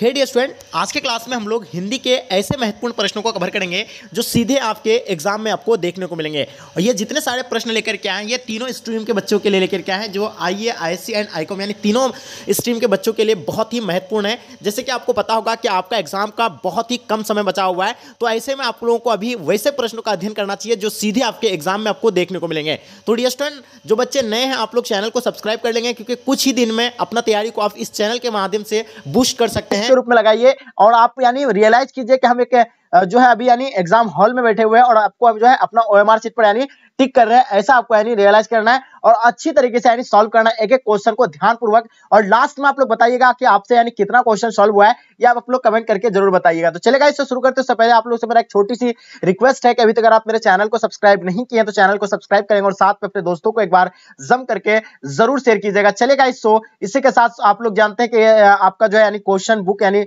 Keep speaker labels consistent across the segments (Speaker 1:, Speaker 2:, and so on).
Speaker 1: हे dear student आज के class में हम लोग हिंदी के ऐसे महत्वपूर्ण प्रश्नों को कवर करेंगे जो सीधे आपके एग्जाम में आपको देखने को मिलेंगे और ये जितने सारे प्रश्न लेकर के आए ये तीनों स्ट्रीम के बच्चों के लिए लेकर के आए हैं जो आई ए आई सी एंड आईकॉम यानी तीनों स्ट्रीम के बच्चों के लिए बहुत ही महत्वपूर्ण है जैसे कि आपको पता होगा कि आपका एग्जाम का बहुत ही कम समय बचा हुआ है तो ऐसे में आप लोगों को अभी वैसे प्रश्नों का अध्ययन करना चाहिए जो सीधे आपके एग्जाम में आपको देखने को मिलेंगे तो डियर स्टूडेंट जो बच्चे नए हैं आप लोग चैनल को सब्सक्राइब कर लेंगे क्योंकि कुछ ही दिन में अपना तैयारी को आप इस चैनल के माध्यम से बूस्ट कर सकते हैं के रूप में लगाइए और आप यानी रियलाइज कीजिए कि हम एक जो है अभी यानी एग्जाम हॉल में बैठे हुए हैं और आपको जो है अपना ओ एम सीट पर यानी टिक कर रहे हैं ऐसा आपको यानी रियलाइज करना है और अच्छी तरीके से यानी सॉल्व करना एक एक क्वेश्चन को ध्यानपूर्वक और लास्ट में आप लोग बताइएगा कि आपसे यानी कितना क्वेश्चन सॉल्व हुआ है या आप लोग कमेंट करके जरूर बताइएगा तो चलेगा इससे शुरू करते उससे पहले आप लोग से मेरा एक छोटी सी रिक्वेस्ट है कि अभी तक अगर आप मेरे चैनल को सब्सक्राइब नहीं किए तो चैनल को सब्सक्राइब करेंगे और साथ में अपने दोस्तों को एक बार जम करके जरूर शेयर कीजिएगा चलेगा इस शो इसी के साथ आप लोग जानते हैं कि आपका जो है यानी क्वेश्चन बुक यानी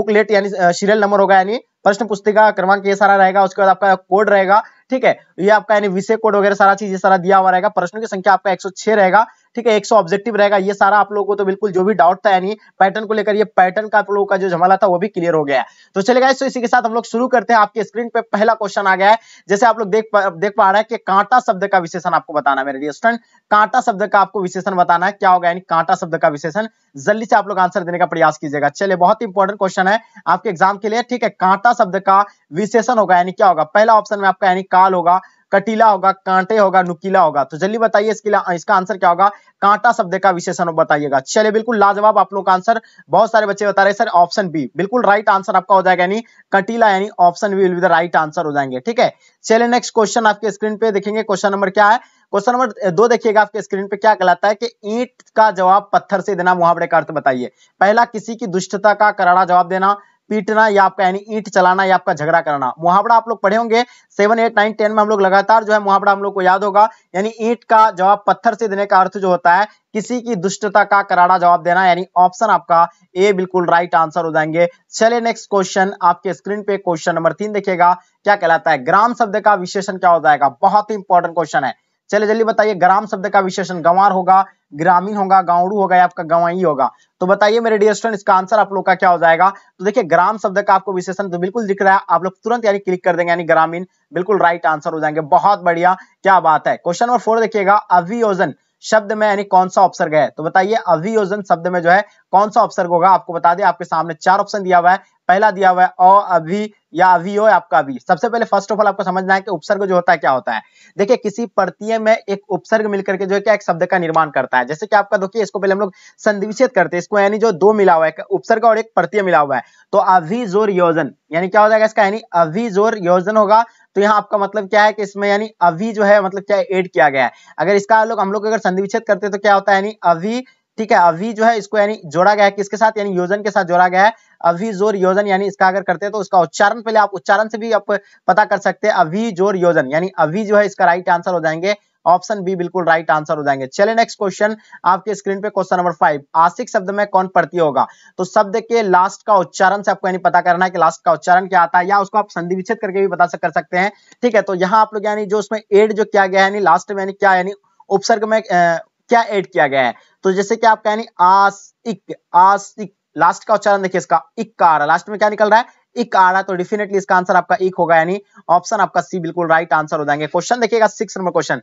Speaker 1: बुक लेट यानी सीरियल नंबर होगा यानी प्रश्न पुस्तिका क्रमांक ये सारा रहेगा उसके बाद आपका कोड रहेगा ठीक है ये आपका यानी विषय कोड वगैरह सारा चीज ये सारा दिया हुआ रहेगा प्रश्नों की संख्या आपका एक रहेगा ठीक है एक सौ ऑब्जेक्टिव रहेगा ये सारा आप लोगों को तो बिल्कुल जो भी डाउट था यानी पैटर्न को लेकर ये पैटर्न का आप लोगों का जो झमला था वो भी क्लियर हो गया तो चलेगा तो इसी के साथ हम लोग शुरू करते हैं आपके स्क्रीन पे पहला क्वेश्चन आ गया है जैसे आप लोग देख पा, देख पा रहे हैं कि कांटा शब्द का विशेषण आपको बताना मेरे स्टूडेंट कांटा शब्द का आपको विशेषण बताना है क्या होगा यानी कांटा शब्द का विशेषण जल्दी से आप लोग आंसर देने का प्रयास कीजिएगा चलिए बहुत इंपॉर्टेंट क्वेश्चन है आपके एग्जाम के लिए ठीक है कांटा शब्द का विशेषण होगा यानी क्या होगा पहला ऑप्शन में आपका यानी काल होगा कटीला होगा कांटे होगा नुकीला होगा तो जल्दी बताइए इसके इसका आंसर क्या होगा कांटा शब्द का विशेषण बताइएगा चलिए बिल्कुल लाजवाब आप लोग का आंसर बहुत सारे बच्चे बता रहे सर ऑप्शन बी बिल्कुल राइट आंसर आपका हो जाएगा यानी कटीला यानी option B will be the right answer हो जाएंगे ठीक है चलिए नेक्स्ट क्वेश्चन आपके स्क्रीन पे देखेंगे क्वेश्चन नंबर क्या है क्वेश्चन नंबर दो देखिएगा आपके स्क्रीन पे क्या कहलाता है कि ईंट का जवाब पत्थर से देना मुहावरे का अर्थ बताइए पहला किसी की दुष्टता का करारा जवाब देना पीटना या आपका यानी ईंट चलाना या आपका झगड़ा करना मुहावरा आप लोग पढ़े होंगे सेवन एट नाइन टेन में हम लोग लगातार जो है मुहावरा हम लोग को याद होगा यानी ईंट का जवाब पत्थर से देने का अर्थ जो होता है किसी की दुष्टता का कराड़ा जवाब देना यानी ऑप्शन आपका ए बिल्कुल राइट आंसर हो जाएंगे चले नेक्स्ट क्वेश्चन आपके स्क्रीन पे क्वेश्चन नंबर तीन देखिएगा क्या कहलाता है ग्राम शब्द का विशेषण क्या हो जाएगा बहुत ही इंपॉर्टेंट क्वेश्चन है चले जल्दी बताइए ग्राम शब्द का विशेषण गंवार होगा ग्रामीण होगा गांवड़ू होगा या आपका गवाई होगा तो बताइए मेरे डियर स्टूडेंट इसका आंसर आप लोग का क्या हो जाएगा तो देखिए ग्राम शब्द का आपको विशेषण तो बिल्कुल दिख रहा है आप लोग तुरंत यानी क्लिक कर देंगे यानी ग्रामीण बिल्कुल राइट आंसर हो जाएंगे बहुत बढ़िया क्या बात है क्वेश्चन नंबर फोर देखिएगा अभियोजन शब्द में यानी कौन सा ऑप्शन है तो बताइए अभियोजन शब्द में जो है कौन सा ऑप्शन होगा आपको बता दें आपके सामने चार ऑप्शन दिया हुआ है पहला दिया हुआ है अ अभी या अभी हो आपका अभी सबसे पहले फर्स्ट ऑफ ऑल आपको समझना है कि उपसर्ग जो होता है क्या होता है देखिए किसी प्रत्यय में एक उपसर्ग मिलकर के जो है क्या एक शब्द का निर्माण करता है जैसे कि आपका देखिए इसको पहले हम लोग संधिविच्छेद करते हैं इसको यानी जो दो मिला हुआ है उपसर्ग और एक प्रत्यय मिला हुआ है तो अभी जोर योजन यानी क्या हो जाएगा इसका यानी अभी जोर योजन होगा तो यहाँ आपका मतलब क्या है कि इसमें यानी अभी जो है मतलब क्या एड किया गया है अगर इसका लोग हम लोग अगर संधिविच्छेद करते तो क्या होता है यानी अभी ठीक है अभी जो है इसको यानी जोड़ा गया है किसके साथ यानी योजन के साथ जोड़ा गया है अभी जोर योजन यानी इसका अगर करते हैं तो उसका उच्चारण पहले आप उच्चारण से भी आप पता कर सकते हैं अभी जोर योजन यानी अभी जो है इसका राइट आंसर हो जाएंगे ऑप्शन बी बिल्कुल राइट आंसर हो जाएंगे चले नेक्स्ट क्वेश्चन आपके स्क्रीन पे क्वेश्चन नंबर फाइव आशिक शब्द में कौन प्रत्यय होगा तो शब्द के लास्ट का उच्चारण से आपको यानी पता करना है कि लास्ट का उच्चारण क्या आता है या उसको आप संधि विच्छेद करके भी बता कर सकते हैं ठीक है तो यहाँ आप लोग यानी जो उसमें एड जो किया गया है लास्ट में यानी क्या यानी उपसर्ग में क्या एड किया गया है तो जैसे कि आपका यानी आस इक आस इक लास्ट का उच्चारण देखिए इसका इक का आ रहा है लास्ट में क्या निकल रहा है इक आ रहा है तो डेफिनेटली इसका आंसर आपका एक होगा यानी ऑप्शन आपका सी बिल्कुल राइट आंसर हो जाएंगे क्वेश्चन देखिएगा सिक्स नंबर क्वेश्चन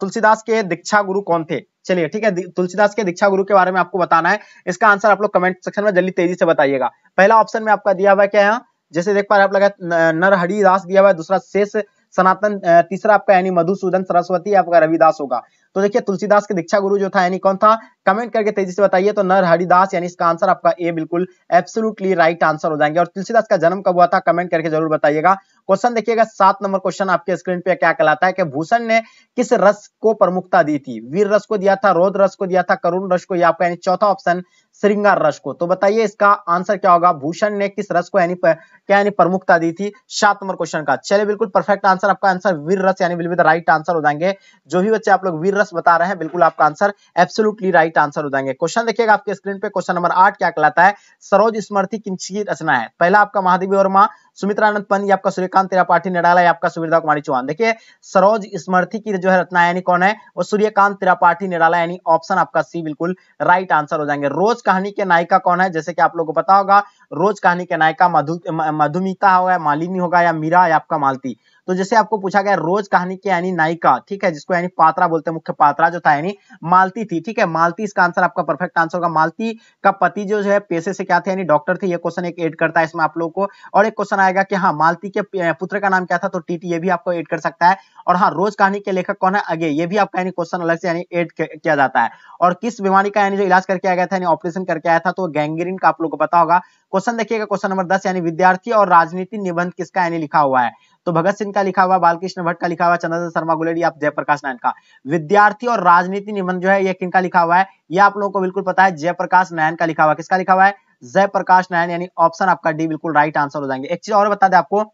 Speaker 1: तुलसीदास के दीक्षा गुरु कौन थे चलिए ठीक है तुलसीदास के दीक्षा गुरु के बारे में आपको बताना है इसका आंसर आप लोग कमेंट सेक्शन में जल्दी तेजी से बताइएगा पहला ऑप्शन में आपका दिया हुआ क्या है जैसे देख पा रहे आप लगा नरहरि दास दिया हुआ है दूसरा शेष सनातन तीसरा आपका यानी मधुसूदन सरस्वती आपका रविदास होगा तो देखिए तुलसीदास के दीक्षा गुरु जो था यानी कौन था कमेंट करके तेजी से बताइए तो नर हरिदास यानी इसका आंसर आपका ए बिल्कुल एब्सोलूटली राइट आंसर हो जाएंगे और तुलसीदास का जन्म कब हुआ था कमेंट करके जरूर बताइएगा क्वेश्चन देखिएगा सात नंबर क्वेश्चन आपके स्क्रीन पे क्या कहलाता है कि भूषण ने किस रस को प्रमुखता दी थी वीर रस को दिया था रोद रस को दिया था करुण रस को यह आपका यानी चौथा ऑप्शन श्रृंगार रस को तो बताइए इसका आंसर क्या होगा भूषण ने किस रस को यानी क्या यानी प्रमुखता दी थी सात नंबर क्वेश्चन का चलिए बिल्कुल परफेक्ट आंसर आपका आंसर वीर रस यानी will be the right answer हो जाएंगे जो भी बच्चे आप लोग वीर रस बता रहे हैं बिल्कुल आपका आंसर एब्सोलूटली राइट आंसर हो जाएंगे क्वेश्चन देखिएगा आपके स्क्रीन पे क्वेश्चन नंबर आठ क्या कहलाता है सरोज स्मृति किसकी रचना है पहला आपका महादेवी वर्मा सुमित्रानंद पंत आपका सूर्यकांत त्रिपाठी निडाला या आपका सुविधा कुमारी चौहान देखिए सरोज स्मृति की जो है रचना यानी कौन है वो सूर्यकांत त्रिपाठी निडाला यानी ऑप्शन आपका सी बिल्कुल राइट आंसर हो जाएंगे रोज कहानी के नायिका कौन है जैसे कि आप लोगों को पता होगा रोज कहानी के नायिका मधु मधुमिता होगा मालिनी होगा या मीरा या आपका मालती तो जैसे आपको पूछा गया रोज कहानी की यानी नायिका ठीक है जिसको यानी पात्रा बोलते हैं मुख्य पात्रा जो था यानी मालती थी ठीक है मालती इसका आंसर आपका परफेक्ट आंसर होगा मालती का पति जो है पेशे से क्या थे यानी डॉक्टर थे ये क्वेश्चन एक एड करता है इसमें आप लोगों को और एक क्वेश्चन आएगा कि हाँ मालती के पुत्र का नाम क्या था तो टीटी ये भी आपको एड कर सकता है और हाँ रोज कहानी के लेखक कौन है अगे ये भी आपका यानी क्वेश्चन अलग से यानी एड किया जाता है और किस बीमारी का यानी जो इलाज करके आ गया था यानी ऑपरेशन करके आया था तो गैंग्रीन का आप लोग को पता होगा क्वेश्चन देखिएगा क्वेश्चन नंबर दस यानी विद्यार्थी और राजनीति निबंध किसका यानी लिखा हुआ है तो भगत सिंह का लिखा हुआ बालकृष्ण भट्ट का लिखा हुआ चंद्रशेखर शर्मा गुलेड़ी आप जयप्रकाश नायन का विद्यार्थी और राजनीति निबंध जो है ये किनका लिखा हुआ है ये आप लोगों को बिल्कुल पता है जयप्रकाश नायन का लिखा हुआ किसका लिखा हुआ है जयप्रकाश नायन यानी ऑप्शन आपका डी बिल्कुल राइट आंसर हो जाएंगे एक चीज और बता दें आपको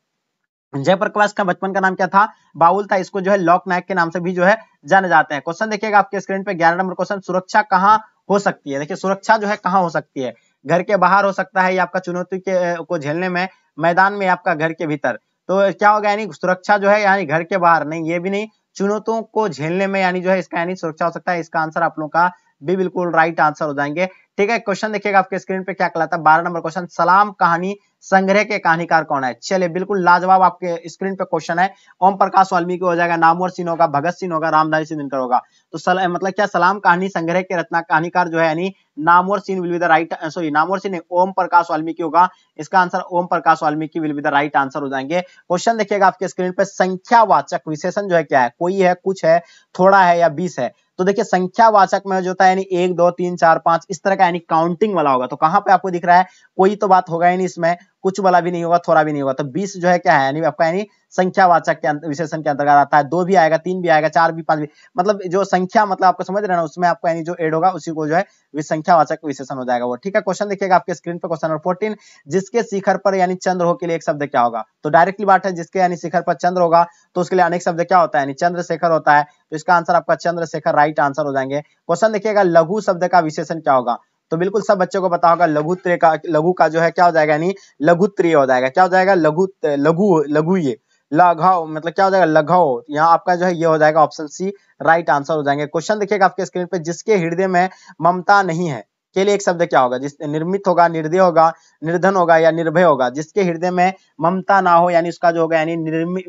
Speaker 1: जयप्रकाश का बचपन का नाम क्या था बाउल था इसको जो है लॉक नायक के नाम से भी जो है जाने जाते हैं क्वेश्चन देखिएगा आपके स्क्रीन पे ग्यारह नंबर क्वेश्चन सुरक्षा कहाँ हो सकती है देखिए सुरक्षा जो है कहाँ हो सकती है घर के बाहर हो सकता है या आपका चुनौती के को झेलने में मैदान में आपका घर के भीतर तो क्या होगा यानी सुरक्षा जो है यानी घर के बाहर नहीं ये भी नहीं चुनौतियों को झेलने में यानी जो है इसका यानी सुरक्षा हो सकता है इसका आंसर आप लोगों का भी बिल्कुल राइट आंसर हो जाएंगे ठीक है क्वेश्चन देखिएगा आपके स्क्रीन पे क्या कहलाता है बारह नंबर क्वेश्चन सलाम कहानी संग्रह के कहानीकार कौन है चलिए बिल्कुल लाजवाब आपके स्क्रीन पे क्वेश्चन है ओम प्रकाश वाल्मीकि हो जाएगा नामवर सिंह होगा भगत सिंह होगा रामधारी सिंह दिनकर होगा तो सल, मतलब क्या सलाम कहानी संग्रह के रत्ना कहानीकार जो है यानी Namvar Singh will be the right sorry Namvar Singh Om Prakash Valmiki होगा इसका answer Om Prakash Valmiki will be the right answer हो जाएंगे क्वेश्चन देखिएगा आपके स्क्रीन पे संख्यावाचक विशेषण जो है क्या है कोई है कुछ है थोड़ा है या बीस है तो देखिए संख्यावाचक में जो होता है यानी एक दो तीन चार पांच इस तरह का यानी काउंटिंग वाला होगा तो कहाँ पे आपको दिख रहा है कोई तो बात होगा यानी इसमें कुछ वाला भी नहीं होगा थोड़ा भी नहीं होगा तो बीस जो है क्या है यानी आपका यानी संख्यावाचक के विशेषण के अंतर्गत आता है दो भी आएगा तीन भी आएगा चार भी पांच भी मतलब जो संख्या मतलब आपको समझ रहे ना उसमें आपको यानी जो एड होगा उसी को जो है संख्यावाचक विशेषण हो जाएगा वो ठीक है क्वेश्चन देखिएगा आपके स्क्रीन पर क्वेश्चन नंबर फोर्टीन जिसके शिखर पर यानी चंद्र हो के लिए एक शब्द क्या होगा तो डायरेक्टली बात है जिसके यानी शिखर पर चंद्र होगा तो उसके लिए अनेक शब्द क्या होता है चंद्रशेखर होता है तो इसका आंसर आपका चंद्रशेखर राइट आंसर हो जाएंगे क्वेश्चन देखिएगा लघु शब्द का विशेषण क्या होगा तो बिल्कुल सब बच्चों को पता होगा लघु त्रे का लघु का जो है क्या हो जाएगा यानी लघु त्रिय हो जाएगा क्या हो जाएगा लघु लघु लघु ये लघाओ मतलब क्या हो जाएगा लघाओ यहाँ आपका जो है ये हो जाएगा ऑप्शन सी राइट आंसर हो जाएंगे क्वेश्चन देखिएगा आपके स्क्रीन पे जिसके हृदय में ममता नहीं है के लिए एक शब्द क्या होगा जिस निर्मित होगा निर्दय होगा निर्धन होगा या निर्भय होगा जिसके हृदय में ममता ना हो यानी उसका जो होगा यानी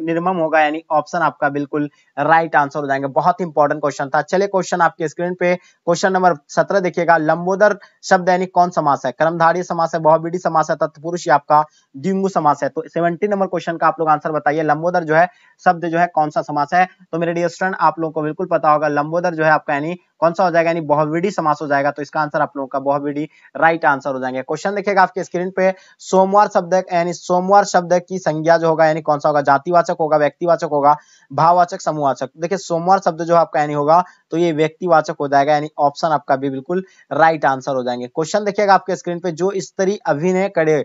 Speaker 1: निर्मम होगा यानी ऑप्शन आपका बिल्कुल राइट आंसर हो जाएंगे बहुत इंपॉर्टेंट क्वेश्चन था चले क्वेश्चन आपके स्क्रीन पे क्वेश्चन नंबर सत्रह देखिएगा लंबोदर शब्द यानी कौन समास है कर्मधारी समास है बहुबीडी समास है तत्पुरुष आपका डिंगू समास है तो सेवेंटी नंबर क्वेश्चन का आप लोग आंसर बताइए लंबोदर जो है शब्द जो है कौन सा समास है तो मेरे डियर स्टूडेंट आप लोग को बिल्कुल पता होगा लंबोदर जो है आपका यानी कौन सा हो जाएगा यानी बहुविडी समास हो जाएगा तो इसका आंसर आप लोगों का बहुविडी राइट आंसर हो जाएंगे क्वेश्चन देखिएगा आपके स्क्रीन पे सोमवार शब्द यानी सोमवार शब्द की संज्ञा जो होगा यानी कौन सा होगा जातिवाचक होगा व्यक्तिवाचक होगा भाववाचक समूहवाचक देखिए सोमवार शब्द जो आपका यानी होगा तो ये व्यक्तिवाचक हो जाएगा यानी ऑप्शन आपका भी बिल्कुल राइट आंसर हो जाएंगे क्वेश्चन देखिएगा आपके स्क्रीन पे जो स्त्री अभिनय करे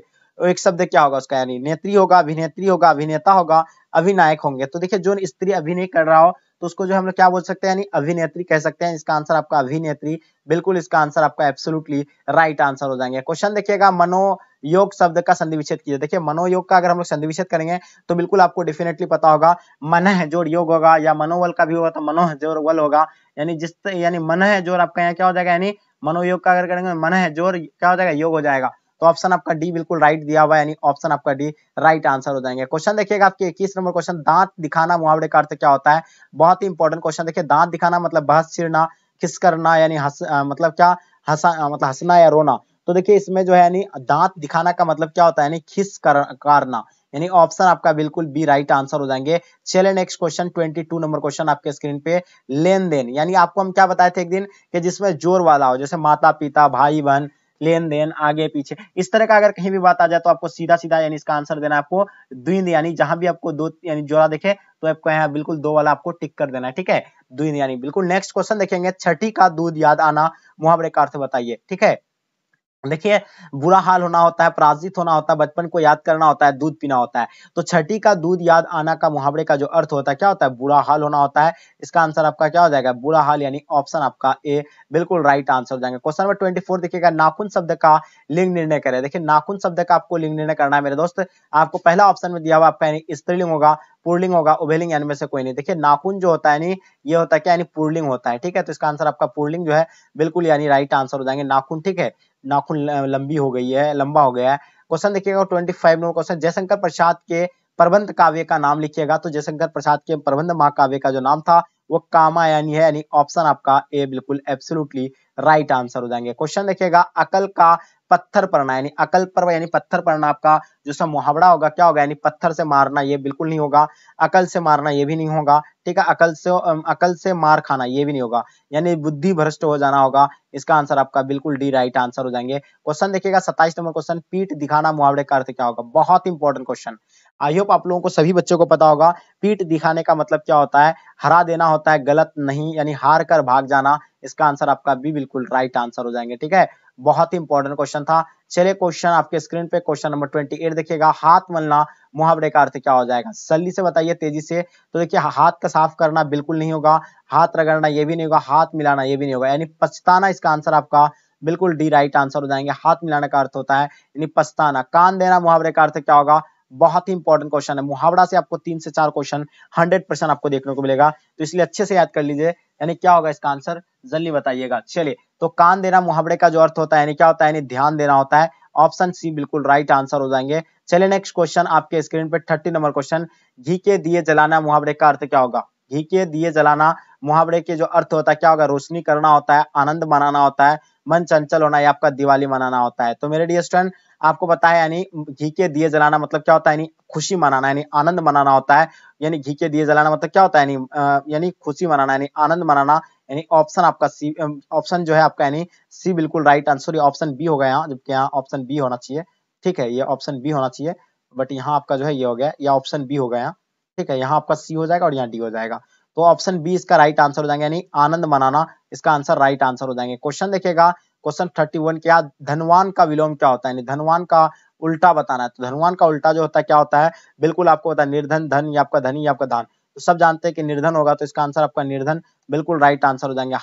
Speaker 1: एक शब्द क्या होगा उसका यानी नेत्री होगा अभिनेत्री होगा अभिनेता होगा अभिनायक होंगे तो देखिये जो स्त्री अभिनय कर रहा हो तो उसको जो हम लोग क्या बोल सकते हैं यानी अभिनेत्री कह सकते हैं इसका आंसर आपका अभिनेत्री बिल्कुल इसका आंसर आपका एब्सोलूटली राइट आंसर हो जाएंगे क्वेश्चन देखिएगा मनोयोग शब्द का संधि विच्छेद कीजिए देखिए मनोयोग का अगर हम लोग संधि विच्छेद करेंगे तो बिल्कुल आपको डेफिनेटली पता होगा मन है जोड़ योग होगा या मनोबल का भी होगा तो मनोह जोर वल होगा यानी जिस यानी मन है जोर आपका यहाँ क्या हो जाएगा यानी मनोयोग का अगर करेंगे तो मन है जोर क्या हो जाएगा योग हो जाएगा तो ऑप्शन आपका डी बिल्कुल राइट दिया हुआ है यानी ऑप्शन आपका डी राइट आंसर हो जाएंगे क्वेश्चन देखिएगा आपके इक्कीस नंबर क्वेश्चन दांत दिखाना मुहावरे का अर्थ क्या होता है बहुत ही इंपॉर्टेंट क्वेश्चन देखिए दांत दिखाना मतलब बहस छिड़ना किस करना यानी हस मतलब क्या हंसा मतलब हंसना या रोना तो देखिए इसमें जो है यानी दांत दिखाना का मतलब क्या होता है यानी खिस कर, करना यानी ऑप्शन आपका बिल्कुल बी राइट आंसर हो जाएंगे चले नेक्स्ट क्वेश्चन 22 नंबर क्वेश्चन आपके स्क्रीन पे लेन देन यानी आपको हम क्या बताए थे एक दिन कि जिसमें जोर वाला हो जैसे माता पिता भाई बहन लेन देन आगे पीछे इस तरह का अगर कहीं भी बात आ जाए तो आपको सीधा सीधा यानी इसका आंसर देना आपको द्विंद यानी जहां भी आपको दो यानी जोड़ा देखे तो आपको यहाँ बिल्कुल दो वाला आपको टिक कर देना है ठीक है द्विंद यानी बिल्कुल नेक्स्ट क्वेश्चन देखेंगे छठी का दूध याद आना मुहावरे का अर्थ बताइए ठीक है देखिए बुरा हाल होना होता है पराजित होना होता है बचपन को याद करना होता है दूध पीना होता है तो छठी का दूध याद आना का मुहावरे का जो अर्थ होता है क्या होता है बुरा हाल होना होता है इसका आंसर आपका क्या हो जाएगा बुरा हाल यानी ऑप्शन आपका ए बिल्कुल राइट आंसर हो जाएगा क्वेश्चन नंबर ट्वेंटी फोर देखिएगा नाखुन शब्द का लिंग निर्णय करें देखिए नाखुन शब्द का आपको लिंग निर्णय करना है मेरे दोस्त आपको पहला ऑप्शन में दिया हुआ आपका यानी स्त्रीलिंग होगा पुरलिंग होगा उभेलिंग यानी में से कोई नहीं देखिए नाखून जो होता है यानी ये होता है क्या यानी पुरलिंग होता है ठीक है तो इसका आंसर आपका पुरलिंग जो है बिल्कुल यानी राइट आंसर हो जाएंगे नाखून ठीक है नाखून लंबी हो गई है लंबा हो गया है क्वेश्चन देखिएगा twenty five number question Jaishankar Prasad के प्रबंध काव्य का नाम लिखिएगा तो जयशंकर प्रसाद के प्रबंध महाकाव्य का जो नाम था वो कामायानी है यानी ऑप्शन आपका ए बिल्कुल एब्सोल्युटली राइट आंसर हो जाएंगे क्वेश्चन देखिएगा अकल का पत्थर पड़ना यानी अकल पर्व यानी पत्थर पड़ना आपका जो सा मुहावरा होगा क्या होगा यानी पत्थर से मारना ये बिल्कुल नहीं होगा अकल से मारना ये भी नहीं होगा ठीक है अकल से अकल से मार खाना ये भी नहीं होगा यानी बुद्धि भ्रष्ट हो जाना होगा इसका आंसर आपका बिल्कुल डी राइट आंसर हो जाएंगे क्वेश्चन देखिएगा सत्ताईस नंबर क्वेश्चन पीठ दिखाना मुहावरे का अर्थ क्या होगा बहुत इंपॉर्टेंट क्वेश्चन आई होप आप लोगों को सभी बच्चों को पता होगा पीठ दिखाने का मतलब क्या होता है हरा देना होता है गलत नहीं यानी हार कर भाग जाना इसका आंसर आपका भी बिल्कुल राइट आंसर हो जाएंगे ठीक है बहुत ही इंपॉर्टेंट क्वेश्चन था चले क्वेश्चन आपके स्क्रीन पे क्वेश्चन नंबर ट्वेंटी एट देखिएगा हाथ मलना मुहावरे का अर्थ क्या हो जाएगा सल्ली से बताइए तेजी से तो देखिए हाथ का साफ करना बिल्कुल नहीं होगा हाथ रगड़ना ये भी नहीं होगा हाथ मिलाना ये भी नहीं होगा यानी पछताना इसका आंसर आपका बिल्कुल डी राइट आंसर हो जाएंगे हाथ मिलाने का अर्थ होता है यानी पछताना कान देना मुहावरे का अर्थ क्या होगा बहुत ही इंपॉर्टेंट क्वेश्चन है मुहावरा से आपको तीन से चार क्वेश्चन हंड्रेड परसेंट आपको देखने को मिलेगा तो इसलिए अच्छे से याद कर लीजिए यानी क्या होगा इसका आंसर जल्दी बताइएगा चलिए तो कान देना मुहावरे का जो अर्थ होता है यानी क्या होता है यानी ध्यान देना होता है ऑप्शन सी बिल्कुल राइट आंसर हो जाएंगे चलिए नेक्स्ट क्वेश्चन आपके स्क्रीन पे थर्टी नंबर क्वेश्चन घी के दिए जलाना मुहावरे का अर्थ क्या होगा घी के दिए जलाना मुहावरे के जो अर्थ होता है क्या होगा रोशनी करना होता है आनंद मनाना होता है मन चंचल होना या आपका दिवाली मनाना होता है तो मेरे डियर स्टूडेंट आपको बताया यानी घी के दिए जलाना मतलब क्या होता है यानी खुशी मनाना यानी आनंद मनाना होता है यानी घी के दिए जलाना मतलब क्या होता है यानी यानी खुशी मनाना यानी आनंद मनाना यानी ऑप्शन आपका सी ऑप्शन जो है आपका यानी सी बिल्कुल राइट आंसर ये ऑप्शन बी हो गया यहाँ जबकि यहाँ ऑप्शन बी होना चाहिए ठीक है ये ऑप्शन बी होना चाहिए बट यहाँ आपका जो है ये हो गया या ऑप्शन बी हो गया ठीक है यहाँ आपका सी हो जाएगा और यहाँ डी हो जाएगा तो ऑप्शन बी इसका राइट आंसर हो जाएंगे यानी आनंद मनाना इसका आंसर राइट आंसर हो जाएंगे क्वेश्चन देखिएगा क्वेश्चन थर्टी वन क्या धनवान का विलोम क्या होता है धनवान का उल्टा बताना है तो धनवान का उल्टा जो होता है क्या होता है बिल्कुल आपको पता है निर्धन धन या आपका धनी या आपका धान तो सब जानते हैं कि निर्धन होगा तो इसका आंसर आपका निर्धन बिल्कुल राइट आंसर हो जाएंगे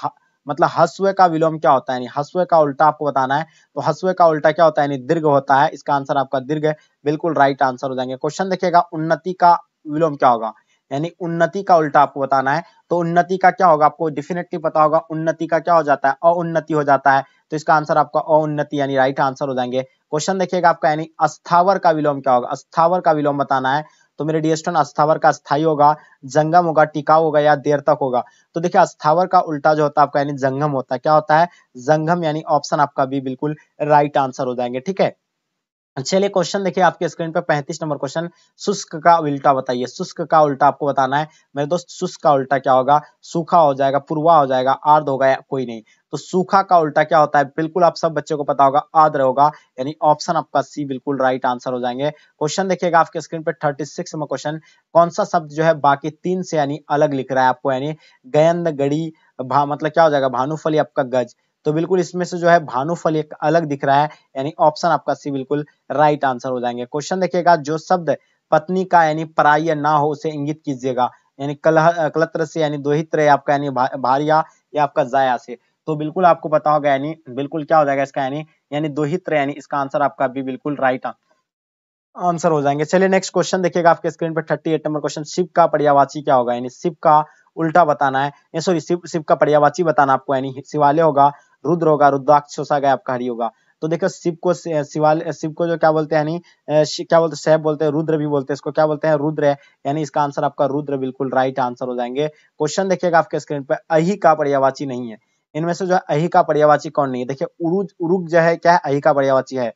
Speaker 1: मतलब हसवे का विलोम क्या होता है हसवे का उल्टा आपको बताना है तो हसवे का उल्टा क्या होता है दीर्घ होता है इसका आंसर आपका दीर्घ है बिल्कुल राइट आंसर हो जाएंगे क्वेश्चन देखिएगा उन्नति का विलोम क्या होगा यानी उन्नति का उल्टा आपको बताना है तो उन्नति का क्या होगा आपको डेफिनेटली पता होगा उन्नति का क्या हो जाता है अउन्नति हो जाता है तो इसका आंसर आपका औन्नति यानी राइट आंसर हो जाएंगे क्वेश्चन देखिएगा आपका यानी अस्थावर का विलोम क्या होगा अस्थावर का विलोम बताना है तो मेरे डियर अस्थावर का स्थायी होगा जंगम होगा टिकाऊ होगा या देर तक होगा तो देखिए अस्थावर का उल्टा जो होता है आपका यानी जंगम होता है क्या होता है जंगम यानी ऑप्शन आपका भी बिल्कुल राइट आंसर हो जाएंगे ठीक है अच्छा, चलिए क्वेश्चन देखिए आपके स्क्रीन पर पैंतीस नंबर क्वेश्चन शुष्क का उल्टा बताइए शुष्क का उल्टा आपको बताना है मेरे दोस्त शुष्क का उल्टा क्या होगा सूखा हो जाएगा पुरवा हो जाएगा आर्द होगा या कोई नहीं तो सूखा का उल्टा क्या होता है बिल्कुल आप सब बच्चों को पता होगा आर्द्र होगा यानी ऑप्शन आपका सी बिल्कुल राइट आंसर हो जाएंगे क्वेश्चन देखिएगा आपके स्क्रीन पर थर्टी सिक्स क्वेश्चन कौन सा शब्द जो है बाकी तीन से यानी अलग लिख रहा है आपको यानी गयंद गढ़ी मतलब क्या हो जाएगा भानुफली आपका गज तो बिल्कुल इसमें से जो है भानुफल एक अलग दिख रहा है यानी ऑप्शन आपका सी बिल्कुल राइट आंसर हो जाएंगे क्वेश्चन देखिएगा जो शब्द पत्नी का यानी पराय ना हो उसे इंगित कीजिएगा यानी कलह कलत्र से यानी दोहित्र आपका यानी भारिया या आपका जाया से तो बिल्कुल आपको पता होगा यानी बिल्कुल क्या हो जाएगा इसका यानी यानी दोहित्र यानी इसका आंसर आपका भी बिल्कुल राइट आंसर हो जाएंगे चलिए नेक्स्ट क्वेश्चन देखिएगा आपके स्क्रीन पर thirty eight number question Shiv का पर्यावाची क्या होगा यानी शिव का उल्टा बताना है सॉरी शिव शिव का पर्यावाची बताना आपको यानी शिवालय होगा रुद्र होगा रुद्राक्ष होगा आपका होगा तो देखो शिव को शिवाल शिव को जो क्या बोलते हैं क्या बोलते हैं बोलते हैं रुद्र भी बोलते हैं इसको क्या बोलते हैं रुद्र है यानी इसका आंसर आपका रुद्र बिल्कुल राइट आंसर हो जाएंगे क्वेश्चन देखिएगा आपके स्क्रीन पर अहि का पर्यावाची नहीं है इनमें से जो है अहि का पर्यावाची कौन नहीं है देखिये उरुक जो है क्या है अहि का पर्यावाची है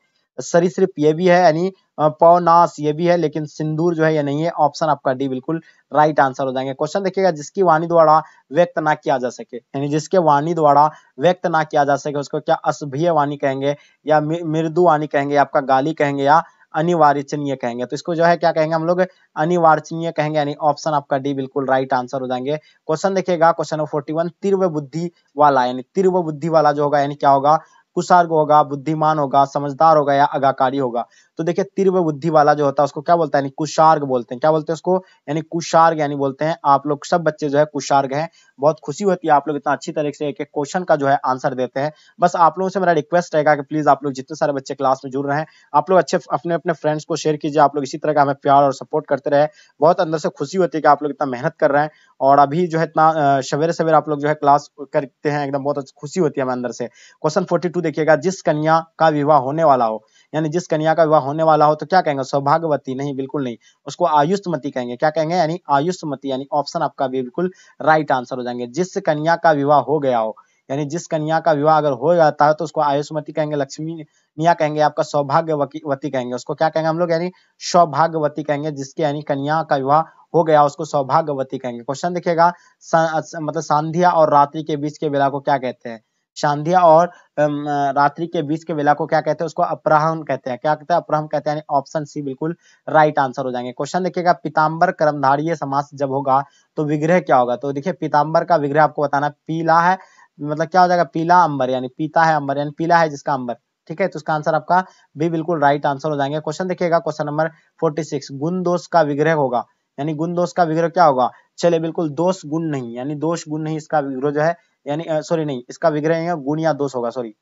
Speaker 1: सरी सिर्फ ये भी है यानी पौनास ये भी है लेकिन सिंदूर जो है ये नहीं है ऑप्शन आपका डी बिल्कुल राइट आंसर हो जाएंगे क्वेश्चन देखिएगा जिसकी वाणी द्वारा व्यक्त ना किया जा सके यानी जिसके वाणी द्वारा व्यक्त ना किया जा सके उसको क्या असभ्य वाणी कहेंगे या मृदु वाणी कहेंगे आपका गाली कहेंगे या अनिवार्यचनीय कहेंगे तो इसको जो है क्या कहेंगे हम लोग अनिवार्यचनीय कहेंगे यानी ऑप्शन आपका डी बिल्कुल राइट आंसर हो जाएंगे क्वेश्चन देखिएगा क्वेश्चन नंबर फोर्टी वन तीर्व बुद्धि वाला यानी तीर्व बुद्धि वाला जो होगा यानी क्या होगा कुसार्ग होगा बुद्धिमान होगा समझदार होगा या आगाकारी होगा तो देखिए तीव्र बुद्धि वाला जो होता है उसको क्या बोलता है कुशार्ग बोलते हैं क्या बोलते हैं उसको यानी कुशार्ग यानी बोलते हैं आप लोग सब बच्चे जो है कुशार्ग है बहुत खुशी होती है आप लोग इतना अच्छी तरीके से एक एक क्वेश्चन का जो है आंसर देते हैं बस आप लोगों से मेरा रिक्वेस्ट रहेगा कि प्लीज आप लोग जितने सारे बच्चे क्लास में जुड़ रहे हैं आप लोग अच्छे अपने अपने फ्रेंड्स को शेयर कीजिए आप लोग इसी तरह का हमें प्यार और सपोर्ट करते रहे बहुत अंदर से खुशी होती है कि आप लोग इतना मेहनत कर रहे हैं और अभी जो है इतना सवेरे सवेरे आप लोग जो है क्लास करते हैं एकदम बहुत खुशी होती है हमें अंदर से क्वेश्चन फोर्टी देखिएगा जिस कन्या का विवाह होने वाला हो यानी जिस कन्या का विवाह होने वाला हो तो क्या कहेंगे सौभाग्यवती नहीं बिल्कुल नहीं उसको आयुष्मती कहेंगे क्या कहेंगे यानी आयुष्मती यानी ऑप्शन आपका बिल्कुल राइट आंसर हो जाएंगे जिस कन्या का विवाह हो गया हो यानी जिस कन्या का विवाह अगर हो जाता है तो उसको आयुष्मती कहेंगे लक्ष्मी निया कहेंगे आपका सौभाग्यवती कहेंगे उसको क्या कहेंगे हम लोग यानी सौभाग्यवती कहेंगे जिसके यानी कन्या का विवाह हो गया उसको सौभाग्यवती कहेंगे क्वेश्चन देखिएगा सा, मतलब सांध्या और रात्रि के बीच के बेला को क्या कहते हैं शांधिया और रात्रि के बीच के वेला को क्या कहते हैं उसको अपराहन कहते हैं क्या कहते हैं अपराहन कहते हैं ऑप्शन सी बिल्कुल राइट आंसर हो जाएंगे क्वेश्चन देखिएगा पीताम्बर कर्मधारीय समास जब होगा तो विग्रह क्या होगा तो देखिये पीताम्बर का विग्रह आपको बताना पीला है मतलब क्या हो जाएगा पीला अंबर यानी पीता है अंबर यानी पीला है जिसका अंबर ठीक है तो इसका आंसर आपका भी बिल्कुल राइट आंसर हो जाएंगे क्वेश्चन देखिएगा क्वेश्चन नंबर फोर्टी सिक्स गुण दोष का विग्रह होगा यानी गुण दोष का विग्रह क्या होगा चले बिल्कुल दोष गुण नहीं यानी दोष गुण नहीं इसका विग्रह जो है यानी सॉरी नहीं इसका विग्रह गुण या दोष होगा सॉरी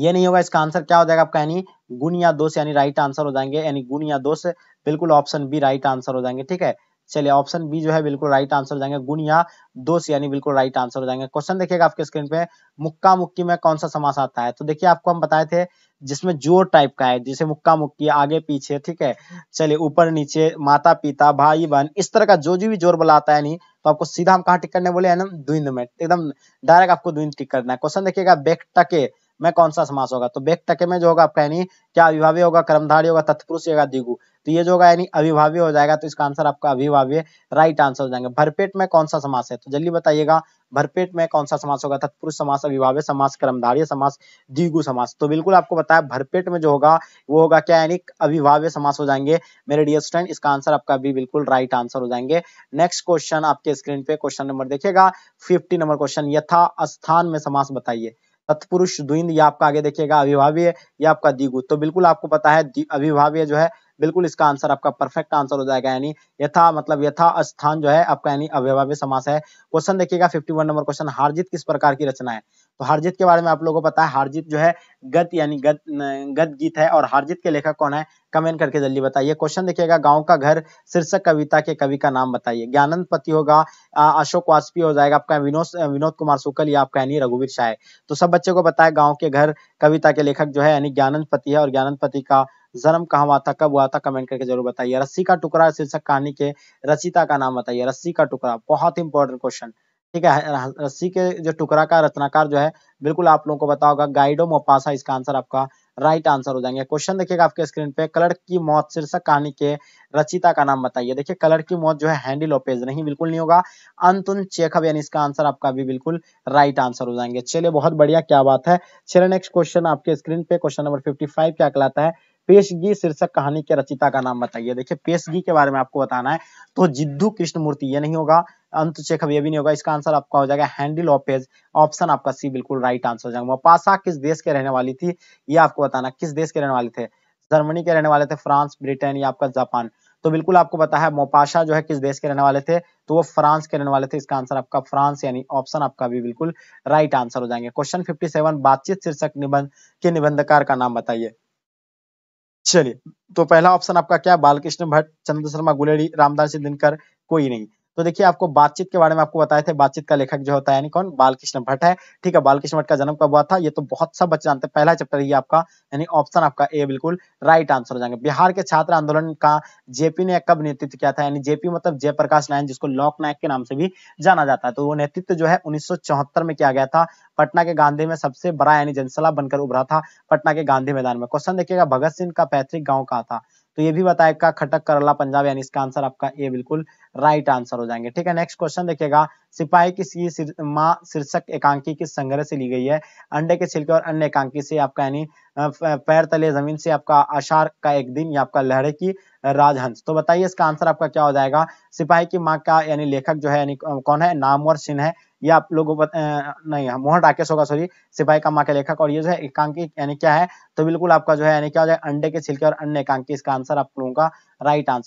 Speaker 1: ये नहीं होगा इसका आंसर क्या हो जाएगा आपका यानी गुण या दोष यानी राइट आंसर हो जाएंगे यानी गुण या दोष बिल्कुल ऑप्शन बी राइट आंसर हो जाएंगे ठीक है चलिए ऑप्शन बी जो है बिल्कुल राइट आंसर हो जाएंगे गुण या दोष यानी बिल्कुल राइट आंसर हो जाएंगे क्वेश्चन देखिएगा आपके स्क्रीन पे मुक्का मुक्की में कौन सा समास आता है तो देखिए आपको हम बताए थे जिसमें जोर टाइप का है जैसे मुक्का मुक्की आगे पीछे ठीक है चलिए ऊपर नीचे माता पिता भाई बहन इस तरह का जो जो भी जोर वाला आता है नहीं तो आपको सीधा हम कहा टिक करने बोले ना द्विंद में एकदम डायरेक्ट आपको द्विंद टिक करना है क्वेश्चन देखिएगा बेक टके में कौन सा समास होगा तो बेक टके में जो होगा आपका यानी क्या अभिभावी होगा कर्मधारी होगा तत्पुरुष होगा दिगु तो ये जो होगा यानी अभिभाव्य हो जाएगा तो इसका आंसर आपका अभिभाव्य राइट आंसर हो जाएंगे भरपेट में कौन सा समास है तो जल्दी बताइएगा भरपेट में कौन सा समास होगा तत्पुरुष समास अभिभाव्य समास कर्मधार्य समास द्विगु समास तो बिल्कुल आपको बताया भरपेट में जो होगा वो होगा क्या यानी अभिभाव्य समास हो जाएंगे मेरे डियर स्टूडेंट इसका आंसर आपका भी बिल्कुल राइट आंसर हो जाएंगे नेक्स्ट क्वेश्चन आपके स्क्रीन पे क्वेश्चन नंबर देखिएगा फिफ्टी नंबर क्वेश्चन यथा स्थान में समास बताइए तत्पुरुष द्विंद या आपका आगे देखिएगा अभिभाव्य या आपका दिगु तो बिल्कुल आपको पता है अभिभाव्य जो है बिल्कुल इसका आंसर आपका परफेक्ट आंसर हो जाएगा यानी यथा मतलब यथा स्थान जो है आपका यानी अव्यवाह्य समास है क्वेश्चन देखिएगा 51 नंबर क्वेश्चन हारजीत किस प्रकार की रचना है तो हारजीत के बारे में आप लोगों को पता है हारजीत जो है गत यानी गद गद गीत है और हारजीत के लेखक कौन है कमेंट करके जल्दी बताइए क्वेश्चन देखिएगा गांव का घर शीर्षक कविता के कवि का नाम बताइए ज्ञानंद पति होगा अशोक वाजपेयी हो जाएगा आपका विनोद विनोद कुमार शुक्ल या आपका यानी रघुवीर शाह तो सब बच्चे को बताया गाँव के घर कविता के लेखक जो है यानी ज्ञानंद पति है और ज्ञानंद पति का जन्म कहाँ हुआ था कब हुआ था कमेंट करके जरूर बताइए रस्सी का टुकड़ा शीर्षक कहानी के रचिता का नाम बताइए रस्सी का टुकड़ा बहुत इंपॉर्टेंट क्वेश्चन ठीक है रस्सी के जो टुकड़ा का रचनाकार जो है बिल्कुल आप लोगों को होगा गाइडो मोपासा इसका आंसर आपका राइट आंसर हो जाएंगे क्वेश्चन देखिएगा आपके स्क्रीन पे कलर की मौत शीर्षक कहानी के रचिता का नाम बताइए देखिए कलर की मौत जो है हैंडी लोपेज नहीं बिल्कुल नहीं होगा अंतुन चेखब यानी इसका आंसर आपका भी बिल्कुल राइट आंसर हो जाएंगे चलिए बहुत बढ़िया क्या बात है चलिए नेक्स्ट क्वेश्चन आपके स्क्रीन पे क्वेश्चन नंबर फिफ्टी क्या कहलाता है पेशगी शीर्षक कहानी के रचिता का नाम बताइए देखिए पेशगी के बारे में आपको बताना है तो जिद्दू मूर्ति ये नहीं होगा अंत शेखव ये भी नहीं होगा इसका आंसर आपका हो जाएगा हैंडी लॉपेज ऑप्शन आपका सी बिल्कुल राइट आंसर हो जाएगा मोपासा किस देश के रहने वाली थी ये आपको बताना किस देश के रहने वाले थे जर्मनी के रहने वाले थे फ्रांस ब्रिटेन या आपका जापान तो बिल्कुल आपको पता है मोपाशा जो है किस देश के रहने वाले थे तो वो फ्रांस के रहने वाले थे इसका आंसर आपका फ्रांस यानी ऑप्शन आपका भी बिल्कुल राइट आंसर हो जाएंगे क्वेश्चन 57 बातचीत शीर्षक निबंध के निबंधकार का नाम बताइए चलिए तो पहला ऑप्शन आपका क्या बालकृष्ण भट्ट चंद्र शर्मा गुलेरी रामदास दिनकर कोई नहीं तो देखिए आपको बातचीत के बारे में आपको बताए थे बातचीत का लेखक जो होता है यानी कौन बालकृष्ण भट्ट है ठीक है बालकृष्ण भट्ट का जन्म कब हुआ था ये तो बहुत सब बच्चे जानते हैं पहला चैप्टर ये आपका यानी ऑप्शन आपका ए बिल्कुल राइट आंसर हो जाएंगे बिहार के छात्र आंदोलन का जेपी ने कब नेतृत्व किया था यानी जेपी मतलब जयप्रकाश नायन जिसको लोक नायक के नाम से भी जाना जाता है तो वो नेतृत्व जो है उन्नीस में किया गया था पटना के गांधी में सबसे बड़ा यानी जनसला बनकर उभरा था पटना के गांधी मैदान में क्वेश्चन देखिएगा भगत सिंह का पैतृक गाँव कहा था तो ये भी का खटक करला पंजाब यानी इसका आंसर आपका ये बिल्कुल राइट आंसर हो जाएंगे ठीक है नेक्स्ट क्वेश्चन देखिएगा सिपाही की सी सिर, माँ शीर्षक एकांकी किस संग्रह से ली गई है अंडे के छिलके और अन्य एकांकी से आपका यानी पैर तले जमीन से आपका आशार का एक दिन या आपका लहरे की राजहंस तो बताइए इसका आंसर आपका क्या हो जाएगा सिपाही की माँ का यानी लेखक जो है यानी कौन है नामवर सिंह है ये आप लोगों को नहीं मोहन राकेश होगा सॉरी सिपाही का माँ के लेखक और ये जो है एकांकी यानी क्या है तो बिल्कुल आपका जो है यानी क्या हो जाए अंडे के छिलके और अन्य एकांकी इसका आंसर आप लोगों का राइट आंसर